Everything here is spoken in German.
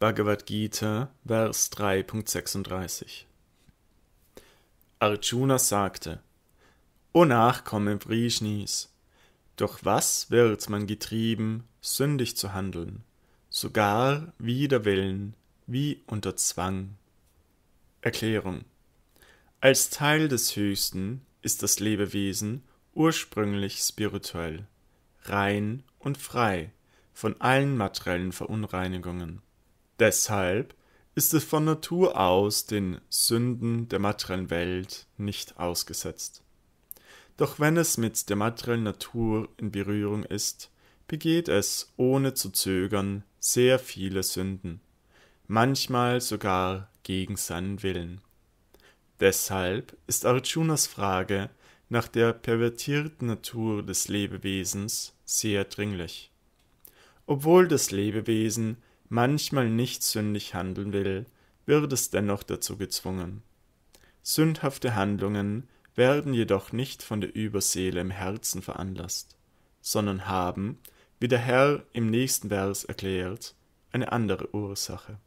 Bhagavad Gita, Vers 3.36 Arjuna sagte, O Nachkomme Vrishnis, durch was wird man getrieben, sündig zu handeln, sogar wider Willen, wie unter Zwang? Erklärung Als Teil des Höchsten ist das Lebewesen ursprünglich spirituell, rein und frei von allen materiellen Verunreinigungen. Deshalb ist es von Natur aus den Sünden der materiellen Welt nicht ausgesetzt. Doch wenn es mit der materiellen Natur in Berührung ist, begeht es ohne zu zögern sehr viele Sünden, manchmal sogar gegen seinen Willen. Deshalb ist Arjunas Frage nach der pervertierten Natur des Lebewesens sehr dringlich. Obwohl das Lebewesen manchmal nicht sündig handeln will, wird es dennoch dazu gezwungen. Sündhafte Handlungen werden jedoch nicht von der Überseele im Herzen veranlasst, sondern haben, wie der Herr im nächsten Vers erklärt, eine andere Ursache.